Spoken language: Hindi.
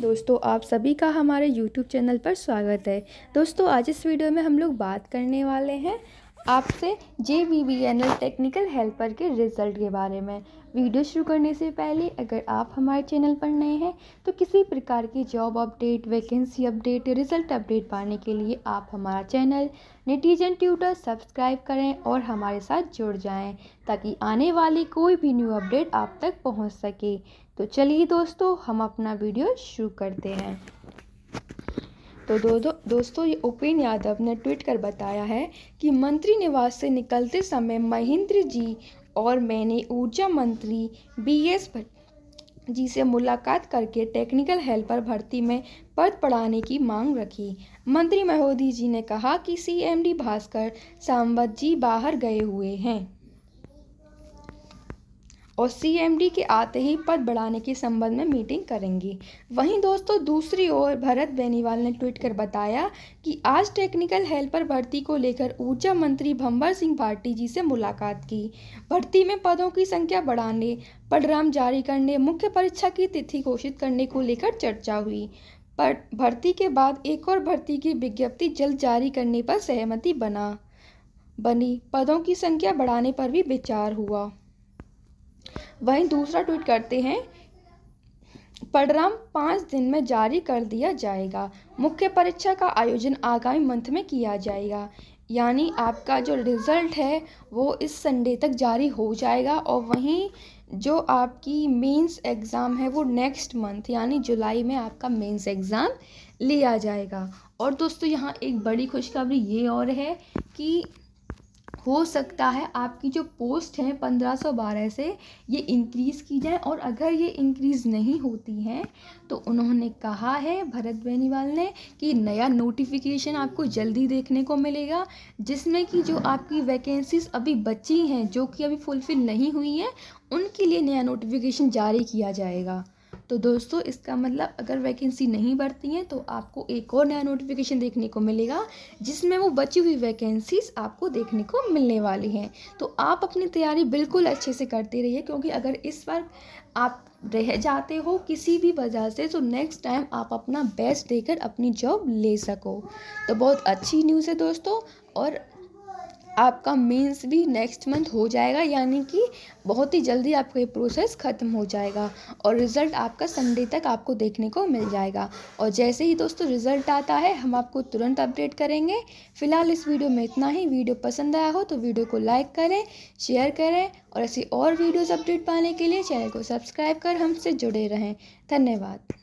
दोस्तों आप सभी का हमारे YouTube चैनल पर स्वागत है दोस्तों आज इस वीडियो में हम लोग बात करने वाले हैं आपसे J B B N L technical helper के रिज़ल्ट के बारे में वीडियो शुरू करने से पहले अगर आप हमारे चैनल पर नए हैं तो किसी प्रकार की job update vacancy update result update पाने के लिए आप हमारा चैनल नेटिजन ट्यूटर सब्सक्राइब करें और हमारे साथ जुड़ जाएं ताकि आने वाली कोई भी न्यू अपडेट आप तक पहुंच सके तो चलिए दोस्तों हम अपना वीडियो शुरू करते हैं तो दो दो दोस्तों ये उपेन यादव ने ट्वीट कर बताया है कि मंत्री निवास से निकलते समय महेंद्र जी और मैंने ऊर्जा मंत्री बी एस जी से मुलाकात करके टेक्निकल हेल्पर भर्ती में पद पढ़ाने की मांग रखी मंत्री महोदी जी ने कहा कि सीएमडी भास्कर सांवत जी बाहर गए हुए हैं और सीएमडी के आते ही पद बढ़ाने के संबंध में मीटिंग करेंगी वहीं दोस्तों दूसरी ओर भरत बेनीवाल ने ट्वीट कर बताया कि आज टेक्निकल हेल्पर भर्ती को लेकर ऊर्जा मंत्री भंवर सिंह भाटी जी से मुलाकात की भर्ती में पदों की संख्या बढ़ाने पडराम जारी करने मुख्य परीक्षा की तिथि घोषित करने को लेकर चर्चा हुई पर भर्ती के बाद एक और भर्ती की विज्ञप्ति जल्द जारी करने पर सहमति बना बनी पदों की संख्या बढ़ाने पर भी विचार हुआ वहीं दूसरा ट्वीट करते हैं पडरम पाँच दिन में जारी कर दिया जाएगा मुख्य परीक्षा का आयोजन आगामी मंथ में किया जाएगा यानी आपका जो रिज़ल्ट है वो इस संडे तक जारी हो जाएगा और वहीं जो आपकी मेंस एग्ज़ाम है वो नेक्स्ट मंथ यानी जुलाई में आपका मेंस एग्ज़ाम लिया जाएगा और दोस्तों यहाँ एक बड़ी खुशखबरी ये और है कि हो सकता है आपकी जो पोस्ट हैं पंद्रह सौ बारह से ये इंक्रीज़ की जाए और अगर ये इंक्रीज़ नहीं होती हैं तो उन्होंने कहा है भरत बेनीवाल ने कि नया नोटिफिकेशन आपको जल्दी देखने को मिलेगा जिसमें कि जो आपकी वैकेंसीज अभी बची हैं जो कि अभी फुलफ़िल नहीं हुई हैं उनके लिए नया नोटिफिकेशन जारी किया जाएगा तो दोस्तों इसका मतलब अगर वैकेंसी नहीं बढ़ती है तो आपको एक और नया नोटिफिकेशन देखने को मिलेगा जिसमें वो बची हुई वैकेंसीज आपको देखने को मिलने वाली हैं तो आप अपनी तैयारी बिल्कुल अच्छे से करते रहिए क्योंकि अगर इस बार आप रह जाते हो किसी भी वजह से तो नेक्स्ट टाइम आप अपना बेस्ट देकर अपनी जॉब ले सको तो बहुत अच्छी न्यूज़ है दोस्तों और आपका मेंस भी नेक्स्ट मंथ हो जाएगा यानी कि बहुत ही जल्दी आपका ये प्रोसेस ख़त्म हो जाएगा और रिज़ल्ट आपका संडे तक आपको देखने को मिल जाएगा और जैसे ही दोस्तों रिज़ल्ट आता है हम आपको तुरंत अपडेट करेंगे फ़िलहाल इस वीडियो में इतना ही वीडियो पसंद आया हो तो वीडियो को लाइक करें शेयर करें और ऐसी और वीडियोज़ अपडेट पाने के लिए चैनल को सब्सक्राइब कर हमसे जुड़े रहें धन्यवाद